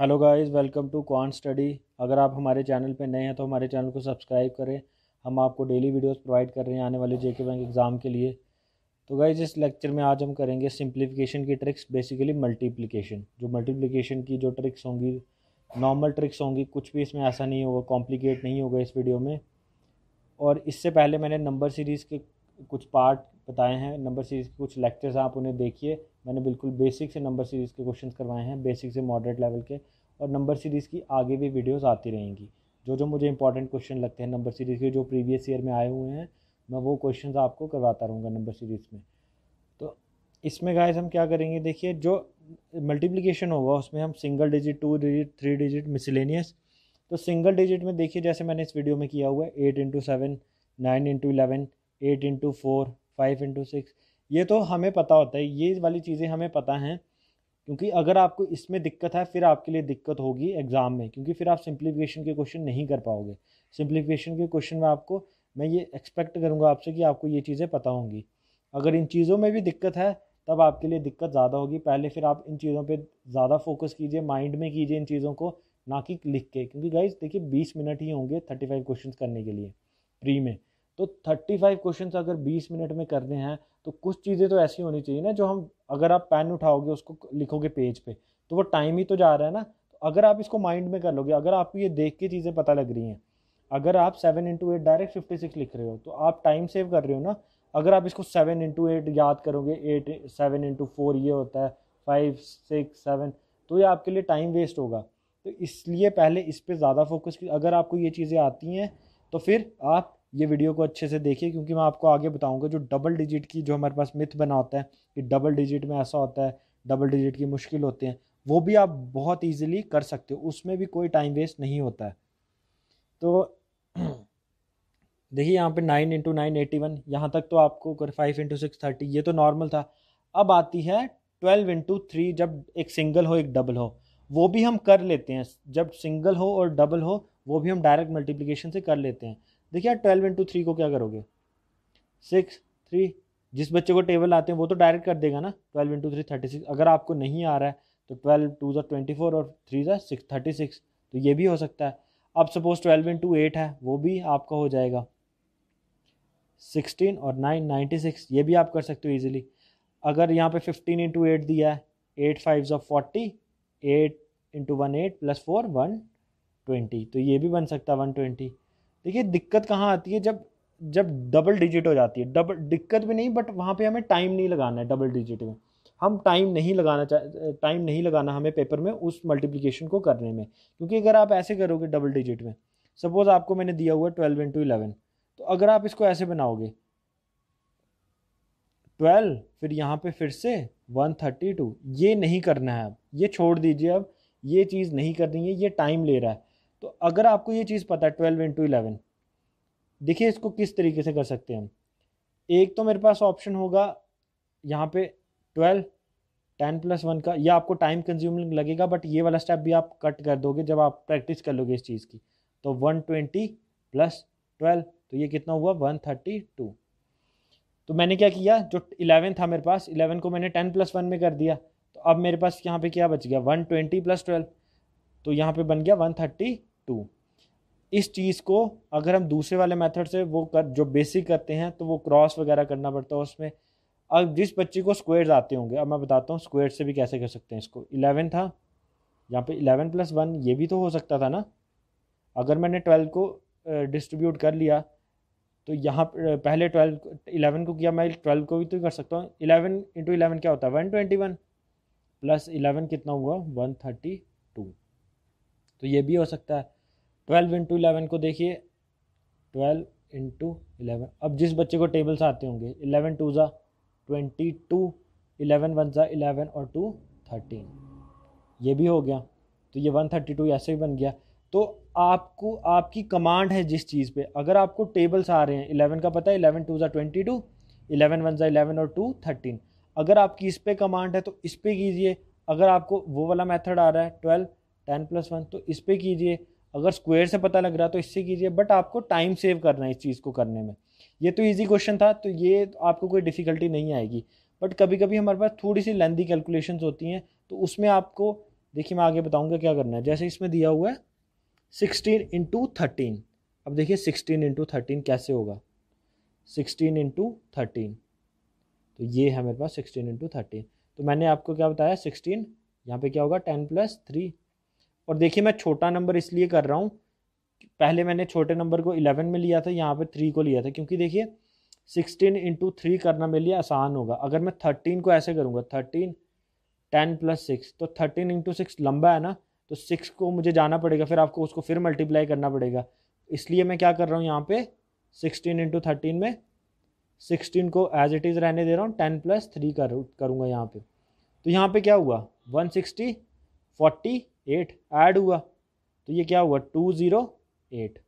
hello guys welcome to क्वान study अगर आप हमारे चैनल पे नए हैं तो हमारे चैनल को सब्सक्राइब करें हम आपको डेली वीडियोस प्रोवाइड कर रहे हैं आने वाले जेके बैंक एग्ज़ाम के लिए तो गाइस इस लेक्चर में आज हम करेंगे सिंप्लीफिकेशन की ट्रिक्स बेसिकली मल्टीप्लिकेशन जो मल्टीप्लिकेशन की जो ट्रिक्स होंगी नॉर्मल ट्रिक्स होंगी कुछ भी इसमें ऐसा नहीं होगा कॉम्प्लिकेट नहीं होगा इस वीडियो में और इससे पहले मैंने नंबर सीरीज़ के कुछ पार्ट बताए हैं नंबर सीरीज़ के कुछ लेक्चर्स आप उन्हें देखिए मैंने बिल्कुल बेसिक से नंबर सीरीज़ के क्वेश्चन करवाए हैं बेसिक से मॉडरेट लेवल के और नंबर सीरीज़ की आगे भी वीडियोज़ आती रहेंगी जो जो मुझे इंपॉर्टेंट क्वेश्चन लगते हैं नंबर सीरीज़ के जो प्रीवियस ईयर में आए हुए हैं मैं वो क्वेश्चन आपको करवाता रहूँगा नंबर सीरीज़ में तो इसमें गाइस हम क्या करेंगे देखिए जो मल्टीप्लिकेशन होगा उसमें हम single digit two digit three digit miscellaneous तो सिंगल डिजिट में देखिए जैसे मैंने इस वीडियो में किया हुआ है eight into seven nine into eleven eight into four five into six ये तो हमें पता होता है ये वाली चीज़ें हमें पता हैं क्योंकि अगर आपको इसमें दिक्कत है फिर आपके लिए दिक्कत होगी एग्ज़ाम में क्योंकि फिर आप सिंप्लीफिकेशन के क्वेश्चन नहीं कर पाओगे सिंप्लीफिकेशन के क्वेश्चन में आपको मैं ये एक्सपेक्ट करूँगा आपसे कि आपको ये चीज़ें पता होंगी अगर इन चीज़ों में भी दिक्कत है तब आपके लिए दिक्कत ज़्यादा होगी पहले फिर आप इन चीज़ों पे ज़्यादा फोकस कीजिए माइंड में कीजिए इन चीज़ों को ना कि लिख के क्योंकि गाइज देखिए बीस मिनट ही होंगे थर्टी फाइव क्वेश्चन करने के लिए प्री में तो 35 क्वेश्चन अगर 20 मिनट में करने हैं तो कुछ चीज़ें तो ऐसी होनी चाहिए ना जो हम अगर आप पेन उठाओगे उसको लिखोगे पेज पे तो वो टाइम ही तो जा रहा है ना तो अगर आप इसको माइंड में कर लोगे अगर आपको ये देख के चीज़ें पता लग रही हैं अगर आप seven into eight direct fifty six लिख रहे हो तो आप टाइम सेव कर रहे हो ना अगर आप इसको सेवन इंटू एट याद करोगे एट सेवन इंटू फोर ये होता है फाइव सिक्स सेवन तो ये आपके लिए टाइम वेस्ट होगा तो इसलिए पहले इस पर ज़्यादा फोकस की अगर आपको ये चीज़ें आती हैं तो फिर आप ये वीडियो को अच्छे से देखिए क्योंकि मैं आपको आगे बताऊंगा जो डबल डिजिट की जो हमारे पास मिथ बना होता है कि डबल डिजिट में ऐसा होता है डबल डिजिट की मुश्किल होते हैं वो भी आप बहुत ईजिली कर सकते हो उसमें भी कोई टाइम वेस्ट नहीं होता है तो देखिए यहाँ पे nine into nine eighty one यहाँ तक तो आपको फाइव इंटू सिक्स थर्टी ये तो नॉर्मल था अब आती है ट्वेल्व इंटू थ्री जब एक सिंगल हो एक डबल हो वो भी हम कर लेते हैं जब सिंगल हो और डबल हो वो भी हम डायरेक्ट मल्टीप्लिकेशन से कर लेते हैं देखिए आप ट्वेल्व इंटू थ्री को क्या करोगे सिक्स थ्री जिस बच्चे को टेबल आते हैं वो तो डायरेक्ट कर देगा ना twelve into three thirty six अगर आपको नहीं आ रहा है तो ट्वेल्व टू ज़ा ट्वेंटी फोर और थ्री ज़ा सिक्स थर्टी सिक्स तो ये भी हो सकता है अब सपोज ट्वेल्व इंटू एट है वो भी आपका हो जाएगा सिक्सटीन और नाइन नाइन्टी सिक्स ये भी आप कर सकते हो ईजिली अगर यहाँ पे फिफ्टीन इंटू एट दिया है एट फाइव ज़ा forty eight into one eight plus four one twenty तो ये भी बन सकता है वन ट्वेंटी देखिए दिक्कत कहाँ आती है जब जब डबल डिजिट हो जाती है डबल दिक्कत भी नहीं बट वहाँ पे हमें टाइम नहीं लगाना है डबल डिजिट में हम टाइम नहीं लगाना चाह टाइम नहीं लगाना हमें पेपर में उस मल्टीप्लिकेशन को करने में क्योंकि अगर आप ऐसे करोगे डबल डिजिट में सपोज़ आपको मैंने दिया हुआ ट्वेल्व इंटू इलेवन तो अगर आप इसको ऐसे बनाओगे ट्वेल्व फिर यहाँ पे फिर से वन थर्टी टू ये नहीं करना है अब ये छोड़ दीजिए अब ये चीज़ नहीं करनी है ये टाइम ले रहा है तो अगर आपको ये चीज़ पता है ट्वेल्व इंटू इलेवन देखिए इसको किस तरीके से कर सकते हैं हम एक तो मेरे पास ऑप्शन होगा यहाँ पे ट्वेल्व टेन प्लस वन का ये आपको टाइम कंज्यूमिंग लगेगा बट ये वाला स्टेप भी आप कट कर दोगे जब आप प्रैक्टिस कर लोगे इस चीज़ की तो वन ट्वेंटी प्लस ट्वेल्व तो ये कितना हुआ वन थर्टी टू तो मैंने क्या किया जो इलेवन था मेरे पास इलेवन को मैंने टेन प्लस वन में कर दिया तो अब मेरे पास यहाँ पे क्या बच गया वन ट्वेंटी प्लस ट्वेल्व तो यहाँ पे बन गया वन थर्टी टू इस चीज़ को अगर हम दूसरे वाले मेथड से वो कर जो बेसिक करते हैं तो वो क्रॉस वगैरह करना पड़ता है उसमें अब जिस बच्चे को स्क्वेयर्स आते होंगे अब मैं बताता हूँ स्क्वेयर से भी कैसे कर सकते हैं इसको इलेवन था यहाँ पे इलेवन प्लस वन ये भी तो हो सकता था ना अगर मैंने ट्वेल्व को डिस्ट्रीब्यूट कर लिया तो यहाँ पहले ट्वेल्व इलेवन को किया मैं ट्वेल्व को भी तो कर सकता हूँ इलेवन इंटू इलेवन क्या होता है one twenty one plus eleven कितना हुआ वन थर्टी टू तो ये भी हो सकता है ट्वेल्व इंटू इलेवन को देखिए ट्वेल्व इंटू इलेवन अब जिस बच्चे को टेबल्स आते होंगे इलेवन टू ज़ा ट्वेंटी टू इलेवन वन ज़ा इलेवन और टू थर्टीन ये भी हो गया तो ये वन थर्टी टू ऐसे भी बन गया तो आपको आपकी कमांड है जिस चीज़ पे अगर आपको टेबल्स आ रहे हैं इलेवन का पता है इलेवन टू ज़ा ट्वेंटी टू इलेवन वन ज़ा इलेवन और टू थर्टीन अगर आपकी इस पर कमांड है तो इस पर कीजिए अगर आपको वो वाला मेथड आ रहा है ट्वेल्व टेन प्लस वन तो इस पर कीजिए अगर स्क्वायर से पता लग रहा तो इससे कीजिए बट आपको टाइम सेव करना है इस चीज़ को करने में ये तो इजी क्वेश्चन था तो ये आपको कोई डिफ़िकल्टी नहीं आएगी बट कभी कभी हमारे पास थोड़ी सी लेंदी कैलकुलेशन होती हैं तो उसमें आपको देखिए मैं आगे बताऊंगा क्या करना है जैसे इसमें दिया हुआ है सिक्सटीन इंटू थर्टीन अब देखिए सिक्सटीन इंटू थर्टीन कैसे होगा सिक्सटीन इंटू थर्टीन तो ये है मेरे पास सिक्सटीन इंटू थर्टीन तो मैंने आपको क्या बताया सिक्सटीन यहाँ पे क्या होगा टेन प्लस थ्री और देखिए मैं छोटा नंबर इसलिए कर रहा हूँ पहले मैंने छोटे नंबर को इलेवन में लिया था यहाँ पर थ्री को लिया था क्योंकि देखिए सिक्सटीन इंटू थ्री करना मेरे लिए आसान होगा अगर मैं थर्टीन को ऐसे करूँगा थर्टीन टेन प्लस सिक्स तो थर्टीन इंटू सिक्स लंबा है ना तो सिक्स को मुझे जाना पड़ेगा फिर आपको उसको फिर मल्टीप्लाई करना पड़ेगा इसलिए मैं क्या कर रहा हूँ यहाँ पे सिक्सटीन इंटू थर्टीन में सिक्सटीन को एज इट इज़ रहने दे रहा हूँ टेन प्लस थ्री कर करूँगा यहाँ पे तो यहाँ पे क्या हुआ one sixty forty eight add हुआ तो ये क्या हुआ टू ज़ीरो एट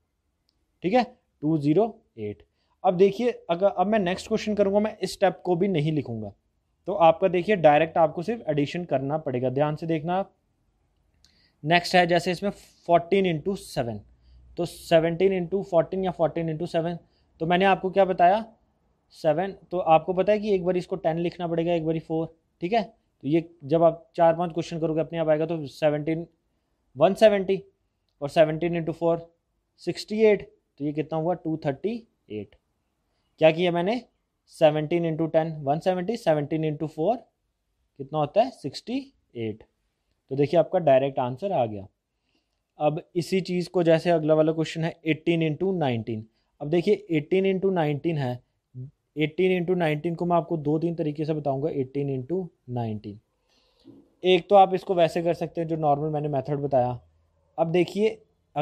ठीक है टू ज़ीरो एट अब देखिए अगर अब मैं नेक्स्ट क्वेश्चन करूँगा मैं इस स्टेप को भी नहीं लिखूँगा तो आपका देखिए डायरेक्ट आपको सिर्फ एडिशन करना पड़ेगा ध्यान से देखना आप नेक्स्ट है जैसे इसमें फोर्टीन इंटू सेवन तो सेवनटीन इंटू फोर्टीन या फोर्टीन इंटू सेवन तो मैंने आपको क्या बताया सेवन तो आपको पता है कि एक बार इसको टेन लिखना पड़ेगा एक बारी फोर ठीक है तो ये जब आप चार पांच क्वेश्चन करोगे अपने आप आएगा तो सेवनटीन वन सेवेंटी और seventeen into four sixty eight तो ये कितना हुआ टू थर्टी एट क्या किया मैंने seventeen into ten one seventy seventeen into four कितना होता है सिक्सटी एट तो देखिए आपका डायरेक्ट आंसर आ गया अब इसी चीज़ को जैसे अगला वाला क्वेश्चन है एट्टीन इंटू नाइनटीन अब देखिए एट्टीन इंटू नाइनटीन है एट्टीन इंटू नाइनटीन को मैं आपको दो तीन तरीके से बताऊंगा एट्टीन इंटू नाइनटीन एक तो आप इसको वैसे कर सकते हैं जो नॉर्मल मैंने मेथड बताया अब देखिए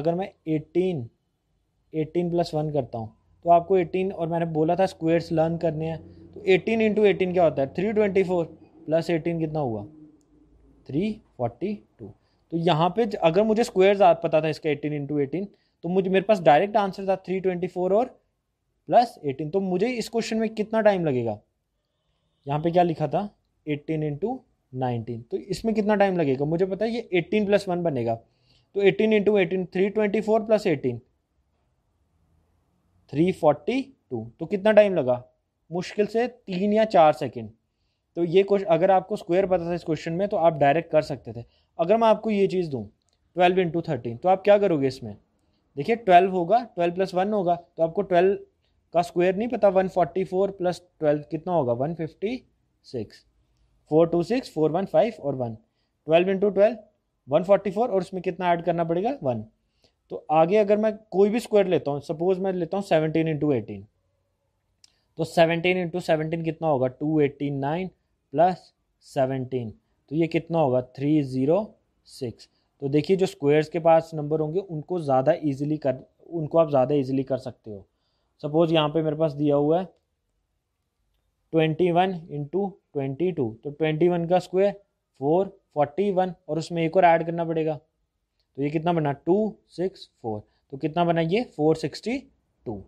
अगर मैं एट्टीन एट्टीन प्लस वन करता हूँ तो आपको एटीन और मैंने बोला था स्क्वेयर्स लर्न करने हैं तो एटीन इंटू एटीन क्या होता है three twenty four plus eighteen कितना हुआ थ्री फोर्टी टू तो यहाँ पे अगर मुझे स्क्वेयर्स पता था इसका एटीन इंटू एटीन तो मुझे मेरे पास डायरेक्ट आंसर था थ्री ट्वेंटी फोर और प्लस एटीन तो मुझे इस क्वेश्चन में कितना टाइम लगेगा यहाँ पे क्या लिखा था एट्टीन इंटू नाइनटीन तो इसमें कितना टाइम लगेगा मुझे पता है ये एट्टीन प्लस वन बनेगा तो eighteen into eighteen three twenty four plus eighteen three forty two तो कितना टाइम लगा मुश्किल से तीन या चार सेकेंड तो ये क्वेश्चन अगर आपको स्क्वेयर पता था इस क्वेश्चन में तो आप डायरेक्ट कर सकते थे अगर मैं आपको ये चीज़ दूँ ट्वेल्व इंटू थर्टीन तो आप क्या करोगे इसमें देखिए ट्वेल्व होगा ट्वेल्व प्लस वन होगा तो आपको ट्वेल्व का स्क्वायर नहीं पता 144 प्लस ट्वेल्व कितना होगा 156 four two six four one five और one twelve into twelve one forty four और उसमें कितना ऐड करना पड़ेगा वन तो आगे अगर मैं कोई भी स्क्वायर लेता हूँ सपोज मैं लेता हूँ सेवनटीन इंटू एटीन तो सेवनटीन इंटू सेवनटीन कितना होगा two eighteen nine plus seventeen तो ये कितना होगा थ्री ज़ीरो सिक्स तो देखिए जो स्क्वायर्स के पास नंबर होंगे उनको ज़्यादा ईजिली कर उनको आप ज़्यादा ईजिली कर सकते हो सपोज यहाँ पे मेरे पास दिया हुआ है twenty one into twenty two तो ट्वेंटी वन का स्क्वायर फोर फोर्टी वन और उसमें एक और ऐड करना पड़ेगा तो ये कितना बना टू सिक्स फोर तो कितना बना ये फोर सिक्सटी टू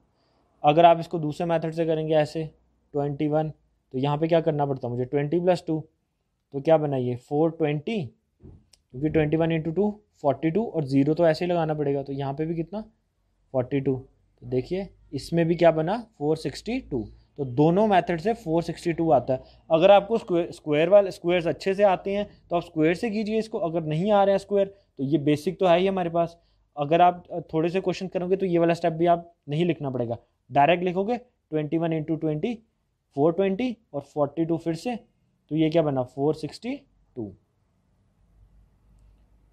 अगर आप इसको दूसरे मेथड से करेंगे ऐसे ट्वेंटी वन तो यहाँ पे क्या करना पड़ता मुझे ट्वेंटी प्लस टू तो क्या बना ये फोर ट्वेंटी क्योंकि twenty one into two forty two और ज़ीरो तो ऐसे ही लगाना पड़ेगा तो यहाँ पे भी कितना फोर्टी टू तो देखिए इसमें भी क्या बना 462 तो दोनों मेथड से 462 आता है अगर आपको स्क्वायर वाले स्क्वायर्स अच्छे से आते हैं तो आप स्क्वायर से कीजिए इसको अगर नहीं आ रहे हैं स्क्वायर तो ये बेसिक तो है ही हमारे पास अगर आप थोड़े से क्वेश्चन करोगे तो ये वाला स्टेप भी आप नहीं लिखना पड़ेगा डायरेक्ट लिखोगे twenty one into twenty four twenty और फोर्टी टू फिर से तो ये क्या बना फोर सिक्सटी टू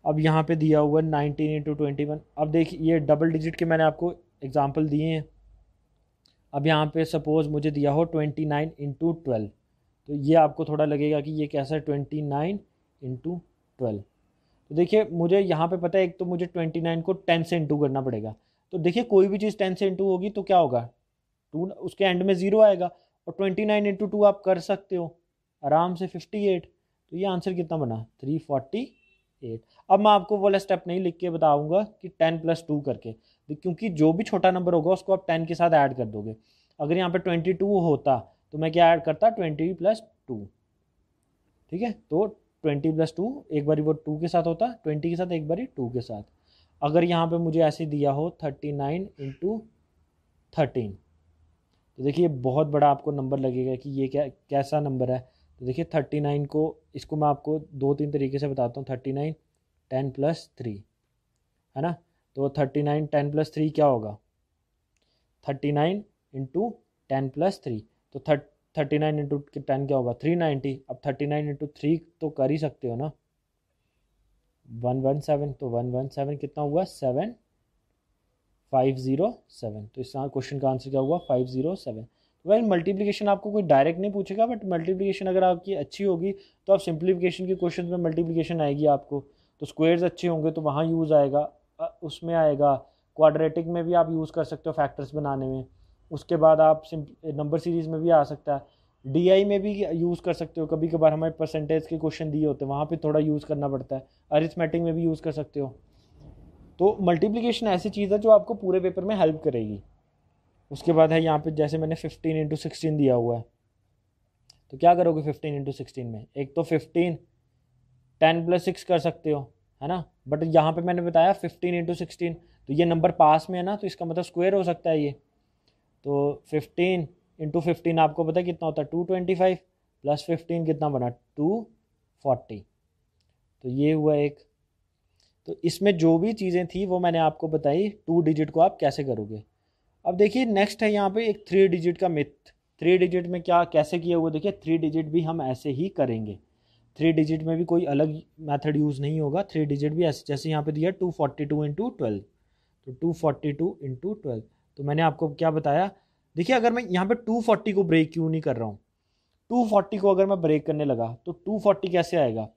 अब यहाँ पे दिया हुआ है नाइनटीन इंटू ट्वेंटी वन अब देखिए ये डबल डिजिट के मैंने आपको एग्जाम्पल दिए हैं अब यहाँ पे सपोज़ मुझे दिया हो ट्वेंटी नाइन इंटू ट्वेल्व तो ये आपको थोड़ा लगेगा कि ये कैसा है ट्वेंटी नाइन इंटू ट्वेल्व तो देखिए मुझे यहाँ पे पता है एक तो मुझे ट्वेंटी नाइन को टेन से इंटू करना पड़ेगा तो देखिए कोई भी चीज़ टेन से इंटू होगी तो क्या होगा टू उसके एंड में ज़ीरो आएगा और ट्वेंटी नाइन इंटू टू आप कर सकते हो आराम से फिफ्टी एट तो ये आंसर कितना बना थ्री फोर्टी एट अब मैं आपको वाला स्टेप नहीं लिख के बताऊँगा कि टेन प्लस टू करके क्योंकि जो भी छोटा नंबर होगा उसको आप टेन के साथ ऐड कर दोगे अगर यहाँ पे ट्वेंटी टू होता तो मैं क्या ऐड करता ट्वेंटी प्लस टू ठीक है तो ट्वेंटी प्लस टू एक बारी वो टू के साथ होता ट्वेंटी के साथ एक बारी टू के साथ अगर यहाँ पे मुझे ऐसे दिया हो थर्टी नाइन इंटू थर्टीन तो देखिए बहुत बड़ा आपको नंबर लगेगा कि ये क्या कैसा नंबर है तो देखिए थर्टी नाइन को इसको मैं आपको दो तीन तरीके से बताता हूँ thirty nine ten plus three है ना तो thirty nine ten plus three क्या होगा thirty nine into ten plus three तो थर्ट थर्टी नाइन इंटू टेन क्या होगा थ्री नाइन्टी अब थर्टी नाइन इंटू थ्री तो कर ही सकते हो ना वन वन सेवन तो वन वन सेवन कितना हुआ सेवन फाइव ज़ीरो सेवन तो इस क्वेश्चन का आंसर क्या हुआ फाइव ज़ीरो सेवन तो भाई मल्टीप्लीकेशन आपको कोई डायरेक्ट नहीं पूछेगा बट मल्टीप्लीकेशन अगर आपकी अच्छी होगी तो आप सिंप्लीफिकेशन के क्वेश्चन में मल्टीप्लीकेशन आएगी आपको तो स्क्वेयर्स अच्छे होंगे तो वहाँ यूज़ आएगा उसमें आएगा क्वाड्रेटिक में भी आप यूज़ कर सकते हो फैक्टर्स बनाने में उसके बाद आप नंबर सीरीज़ में भी आ सकता है डी में भी यूज़ कर सकते हो कभी कभार हमें परसेंटेज के क्वेश्चन दिए होते हैं वहाँ पे थोड़ा यूज़ करना पड़ता है अरिथमेटिक में भी यूज़ कर सकते हो तो मल्टीप्लिकेशन ऐसी चीज़ है जो आपको पूरे पेपर में हेल्प करेगी उसके बाद है यहाँ पे जैसे मैंने फिफ्टीन इंटू सिक्सटीन दिया हुआ है तो क्या करोगे फिफ्टीन इंटू सिक्सटीन में एक तो फिफ्टीन टेन प्लस सिक्स कर सकते हो है ना बट यहाँ पे मैंने बताया फिफ्टीन इंटू सिक्सटीन तो ये नंबर पास में है ना तो इसका मतलब स्क्वायर हो सकता है ये तो फिफ्टीन इंटू फिफ्टीन आपको पता है कितना होता है two twenty five plus fifteen कितना बना टू फोर्टी तो ये हुआ एक तो इसमें जो भी चीज़ें थी वो मैंने आपको बताई टू डिजिट को आप कैसे करोगे अब देखिए नेक्स्ट है यहाँ पे एक थ्री डिजिट का मिथ थ्री डिजिट में क्या कैसे किया हुआ देखिए थ्री डिजिट भी हम ऐसे ही करेंगे थ्री डिजिट में भी कोई अलग मेथड यूज़ नहीं होगा थ्री डिजिट भी ऐसे जैसे यहाँ पे दिया two forty two into twelve तो two forty two into twelve तो मैंने आपको क्या बताया देखिए अगर मैं यहाँ पे टू फोर्टी को ब्रेक क्यों नहीं कर रहा हूँ टू फोर्टी को अगर मैं ब्रेक करने लगा तो टू फोर्टी कैसे आएगा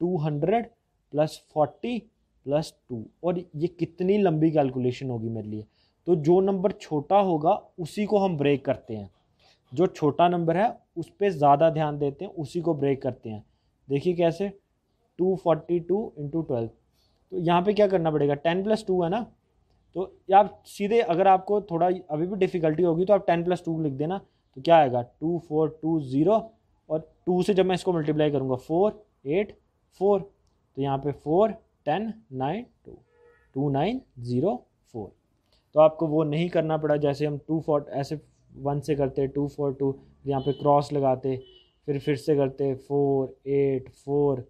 two hundred plus forty plus two और ये कितनी लंबी कैलकुलेशन होगी मेरे लिए तो जो नंबर छोटा होगा उसी को हम ब्रेक करते हैं जो छोटा नंबर है उस पर ज़्यादा ध्यान देते हैं उसी को ब्रेक करते हैं देखिए कैसे two forty two into twelve तो यहाँ पे क्या करना पड़ेगा टेन प्लस टू है ना तो आप सीधे अगर आपको थोड़ा अभी भी डिफ़िकल्टी होगी तो आप टेन प्लस टू लिख देना तो क्या आएगा टू फोर टू ज़ीरो और टू से जब मैं इसको मल्टीप्लाई करूँगा फोर एट फोर तो यहाँ पे four ten nine two two nine zero four तो आपको वो नहीं करना पड़ा जैसे हम टू फोर ऐसे वन से करते टू फोर टू यहाँ पे क्रॉस लगाते फिर फिर से करते फोर एट फोर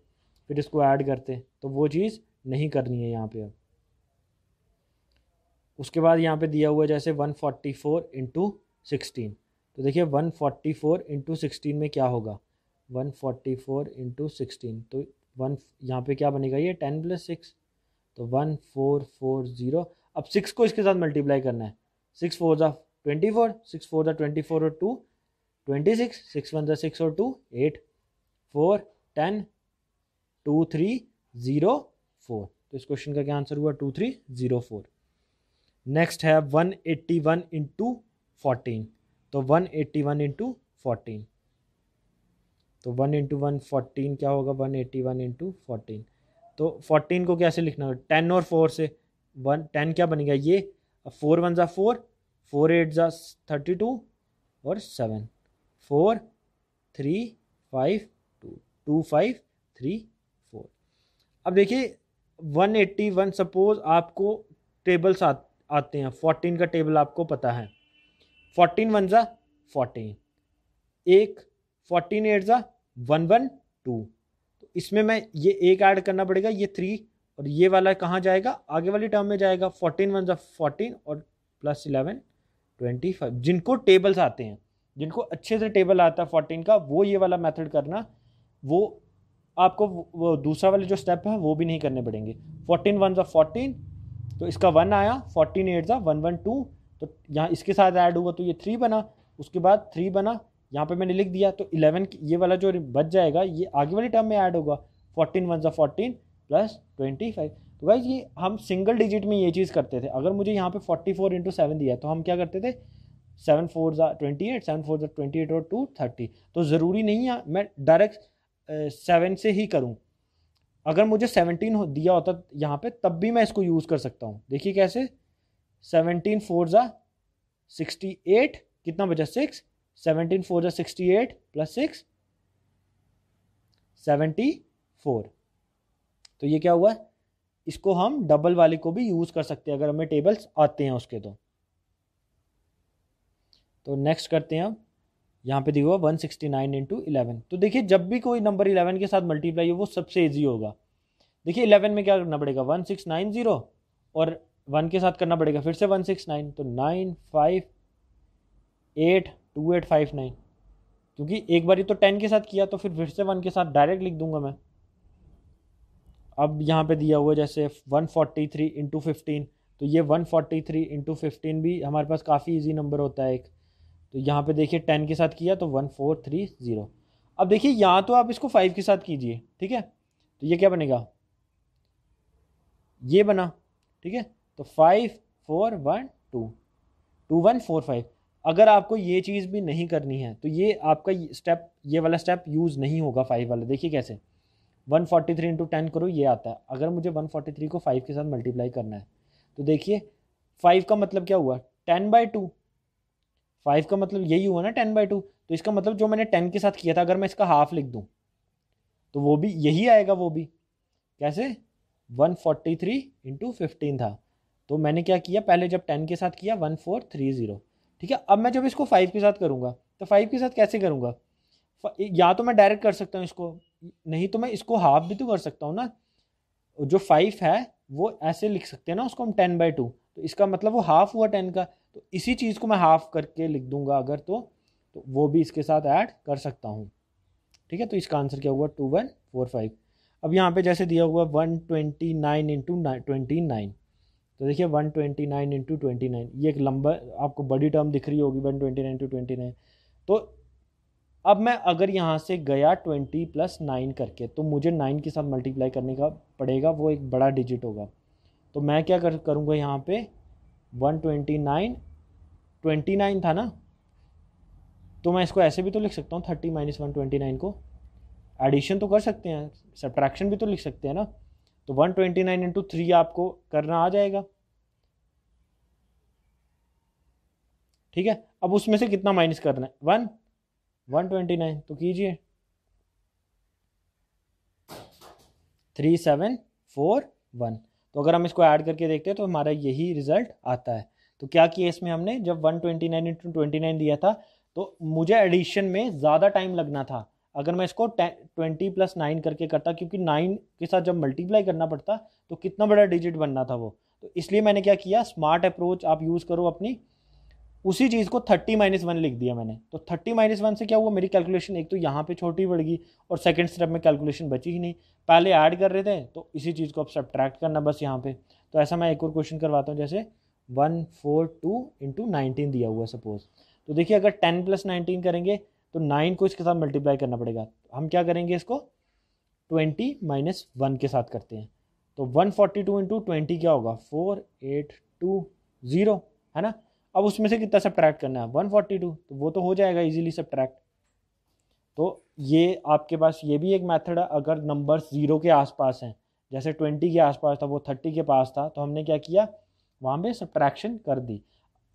फिर इसको ऐड करते तो वो चीज़ नहीं करनी है यहाँ पे अब उसके बाद यहाँ पे दिया हुआ जैसे one forty four into sixteen तो देखिए one forty four into sixteen में क्या होगा one forty four into sixteen तो वन यहाँ पे क्या बनेगा ये टेन प्लस सिक्स तो वन फोर फोर ज़ीरो अब सिक्स को इसके साथ मल्टीप्लाई करना है सिक्स फोर ज़ा ट्वेंटी फोर सिक्स फोर ज़ा ट्वेंटी फोर और two twenty six six one ज़ा सिक्स और two eight four ten to three zero four तो इस क्वेश्चन का क्या आंसर हुआ two three zero four next है one eighty one into fourteen तो one eighty one into fourteen तो वन इंटू वन फोर्टीन क्या होगा one eighty one into fourteen तो फोर्टीन को कैसे लिखना होगा टेन और फोर से वन टेन क्या बनेगा ये फोर वन ज़ा फोर फोर एट ज़ा थर्टी टू और seven four three five two two five three four अब देखिए वन एट्टी वन सपोज आपको टेबल्स आ, आते हैं फोर्टीन का टेबल आपको पता है फोर्टीन वन ज़ा फोर्टीन एक फोर्टीन एट ज़ा वन वन टू तो इसमें मैं ये एक ऐड करना पड़ेगा ये थ्री और ये वाला कहाँ जाएगा आगे वाली टर्म में जाएगा फोर्टीन वन ज़ा फोर्टीन और प्लस इलेवन ट्वेंटी फाइव जिनको टेबल्स आते हैं जिनको अच्छे से टेबल आता है फोर्टीन का वो ये वाला मेथड करना वो आपको वो दूसरा वाले जो स्टेप है वो भी नहीं करने पड़ेंगे फोर्टीन वन ज़ा फोर्टीन तो इसका वन आया फोर्टीन एट ज़ा वन वन टू तो यहाँ इसके साथ ऐड हुआ तो ये थ्री बना उसके बाद थ्री बना यहाँ पे मैंने लिख दिया तो इलेवन ये वाला जो बच जाएगा ये आगे वाली टर्म में ऐड होगा फोर्टीन वन ज़ा फोर्टीन प्लस ट्वेंटी फाइव तो भाई ये हम सिंगल डिजिट में ये चीज़ करते थे अगर मुझे यहाँ पे फोर्टी फोर इंटू सेवन दिया तो हम क्या करते थे सेवन फोर ज़ा ट्वेंटी एट सेवन फोर ज़ा ट्वेंटी एट और टू थर्टी तो ज़रूरी नहीं है मैं डायरेक्ट सेवन से ही करूँ अगर मुझे सेवनटीन हो दिया होता यहाँ पे तब भी मैं इसको यूज़ कर सकता हूँ देखिए कैसे सेवनटीन फोर ज़ा सिक्सटी एट कितना बचा सिक्स सेवनटीन फोर ज़ा sixty eight plus six seventy four तो ये क्या हुआ इसको हम डबल वाले को भी यूज़ कर सकते हैं अगर हमें टेबल्स आते हैं उसके तो तो नेक्स्ट करते हैं हम यहाँ पे हुआ one sixty nine into eleven तो देखिए जब भी कोई नंबर इलेवन के साथ मल्टीप्लाई हो वो सबसे ईजी होगा देखिए इलेवन में क्या करना पड़ेगा वन सिक्स नाइन ज़ीरो और वन के साथ करना पड़ेगा फिर से वन सिक्स नाइन तो nine five eight two eight five nine क्योंकि एक बार तो टेन के साथ किया तो फिर फिर से वन के साथ डायरेक्ट लिख दूंगा मैं अब यहाँ पे दिया हुआ जैसे one forty three into fifteen तो ये one forty three into fifteen भी हमारे पास काफ़ी इजी नंबर होता है एक तो यहाँ पे देखिए टेन के साथ किया तो वन फोर थ्री ज़ीरो अब देखिए यहाँ तो आप इसको फाइव के साथ कीजिए ठीक है तो ये क्या बनेगा ये बना ठीक है तो five four one two two one four five अगर आपको ये चीज़ भी नहीं करनी है तो ये आपका स्टेप ये वाला स्टेप यूज़ नहीं होगा फाइव वाला देखिए कैसे one forty three into ten करो ये आता है अगर मुझे वन फोर्टी थ्री को फाइव के साथ मल्टीप्लाई करना है तो देखिए फाइव का मतलब क्या हुआ टेन बाई टू फाइव का मतलब यही हुआ ना टेन बाई टू तो इसका मतलब जो मैंने टेन के साथ किया था अगर मैं इसका हाफ लिख दूँ तो वो भी यही आएगा वो भी कैसे one forty three into fifteen था तो मैंने क्या किया पहले जब टेन के साथ किया वन फोर थ्री ज़ीरो ठीक है अब मैं जब इसको फाइव के साथ करूँगा तो फाइव के साथ कैसे करूँगा या तो मैं डायरेक्ट कर सकता हूँ इसको नहीं तो मैं इसको हाफ भी तो कर सकता हूँ ना जो फाइव है वो ऐसे लिख सकते हैं ना उसको हम टेन बाई टू तो इसका मतलब वो हाफ हुआ टेन का तो इसी चीज़ को मैं हाफ करके लिख दूंगा अगर तो, तो वो भी इसके साथ ऐड कर सकता हूँ ठीक है तो इसका आंसर क्या हुआ टू वन फोर फाइव अब यहाँ पे जैसे दिया हुआ one twenty nine into twenty nine तो देखिए one twenty nine into twenty nine ये एक लंबा आपको बड़ी टर्म दिख रही होगी one twenty nine two twenty nine तो अब मैं अगर यहाँ से गया ट्वेंटी प्लस नाइन करके तो मुझे नाइन के साथ मल्टीप्लाई करने का पड़ेगा वो एक बड़ा डिजिट होगा तो मैं क्या कर करूँगा यहाँ पे one twenty nine twenty nine था ना तो मैं इसको ऐसे भी तो लिख सकता हूँ thirty minus one twenty nine को एडिशन तो कर सकते हैं सब्ट्रैक्शन भी तो लिख सकते हैं ना तो one twenty nine into three आपको करना आ जाएगा ठीक है अब उसमें से कितना माइनस करना है वन वन ट्वेंटी नाइन तो कीजिए थ्री सेवन फोर वन तो अगर हम इसको ऐड करके देखते हैं तो हमारा यही रिजल्ट आता है तो क्या किया इसमें हमने जब 129 twenty nine into twenty nine दिया था तो मुझे एडिशन में ज़्यादा टाइम लगना था अगर मैं इसको ट्वेंटी प्लस नाइन करके करता क्योंकि नाइन के साथ जब मल्टीप्लाई करना पड़ता तो कितना बड़ा डिजिट बनना था वो तो इसलिए मैंने क्या किया स्मार्ट अप्रोच आप यूज़ करो अपनी उसी चीज़ को थर्टी माइनस वन लिख दिया मैंने तो थर्टी माइनस वन से क्या हुआ मेरी कैलकुलेशन एक तो यहाँ पे छोटी बढ़ गई और सेकंड स्टेप में कैलकुलेशन बची ही नहीं पहले ऐड कर रहे थे तो इसी चीज़ को अब सब्ट्रैक्ट करना बस यहाँ पे तो ऐसा मैं एक और क्वेश्चन करवाता हूँ जैसे one four two into nineteen दिया हुआ सपोज तो देखिए अगर टेन प्लस नाइनटीन करेंगे तो नाइन को इसके साथ मल्टीप्लाई करना पड़ेगा हम क्या करेंगे इसको ट्वेंटी माइनस वन के साथ करते हैं तो one forty two into twenty क्या होगा फोर एट टू ज़ीरो है ना अब उसमें से कितना सब्ट्रैक्ट करना है वन फोर्टी टू तो वो तो हो जाएगा इजीली सब्ट्रैक्ट तो ये आपके पास ये भी एक मेथड है अगर नंबर ज़ीरो के आसपास हैं जैसे ट्वेंटी के आसपास था वो थर्टी के पास था तो हमने क्या किया वहाँ पे सब्ट्रैक्शन कर दी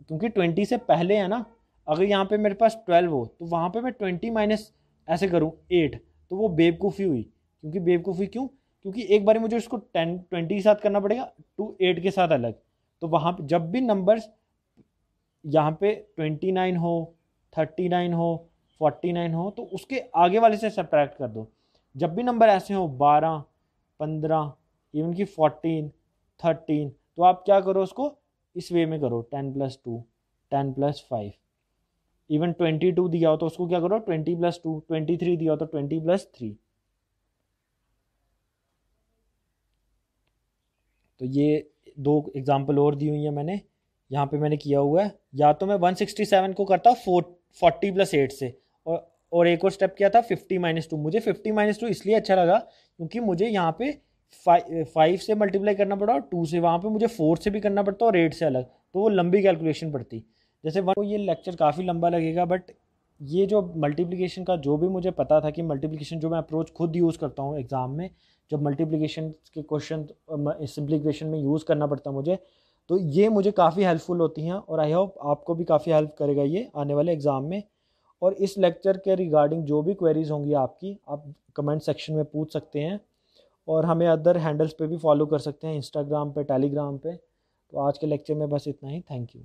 क्योंकि ट्वेंटी से पहले है ना अगर यहाँ पे मेरे पास ट्वेल्व हो तो वहाँ पे मैं ट्वेंटी माइनस ऐसे करूँ एट तो वो बेवकूफ़ी हुई क्योंकि बेवकूफ़ी क्यों क्योंकि एक बार मुझे उसको टेन ट्वेंटी के साथ करना पड़ेगा टू एट के साथ अलग तो वहाँ पर जब भी नंबर्स यहाँ पे ट्वेंटी नाइन हो थर्टी नाइन हो फोर्टी नाइन हो तो उसके आगे वाले से सप्रैक्ट कर दो जब भी नंबर ऐसे हो बारह पंद्रह इवन की फोर्टीन थर्टीन तो आप क्या करो उसको इस वे में करो ten plus two ten plus five even twenty two दिया हो तो उसको क्या करो twenty plus two twenty three दिया हो तो ट्वेंटी प्लस थ्री तो ये दो एग्ज़ाम्पल और दी हुई है मैंने यहाँ पे मैंने किया हुआ है या तो मैं 167 को करता फोर फोर्टी प्लस एट से और और एक और स्टेप किया था 50 माइनस टू मुझे 50 माइनस टू इसलिए अच्छा लगा क्योंकि मुझे यहाँ पे फाइव से मल्टीप्लाई करना पड़ा और टू से वहाँ पे मुझे फोर से भी करना पड़ता और एट से अलग तो वो लंबी कैलकुलेशन पड़ती जैसे वन तो ये लेक्चर काफ़ी लंबा लगेगा बट ये जो मल्टीप्लीकेशन का जो भी मुझे पता था कि मल्टीप्लीकेशन जो मैं अप्रोच खुद यूज़ करता हूँ एग्ज़ाम में जब मल्टीप्लीकेशन के क्वेश्चन सिम्प्लीकेशन में यूज़ करना पड़ता मुझे तो ये मुझे काफ़ी हेल्पफुल होती हैं और आई होप आपको भी काफ़ी हेल्प करेगा ये आने वाले एग्ज़ाम में और इस लेक्चर के रिगार्डिंग जो भी क्वेरीज होंगी आपकी आप कमेंट सेक्शन में पूछ सकते हैं और हमें अदर हैंडल्स पे भी फॉलो कर सकते हैं इंस्टाग्राम पे टेलीग्राम पे तो आज के लेक्चर में बस इतना ही थैंक यू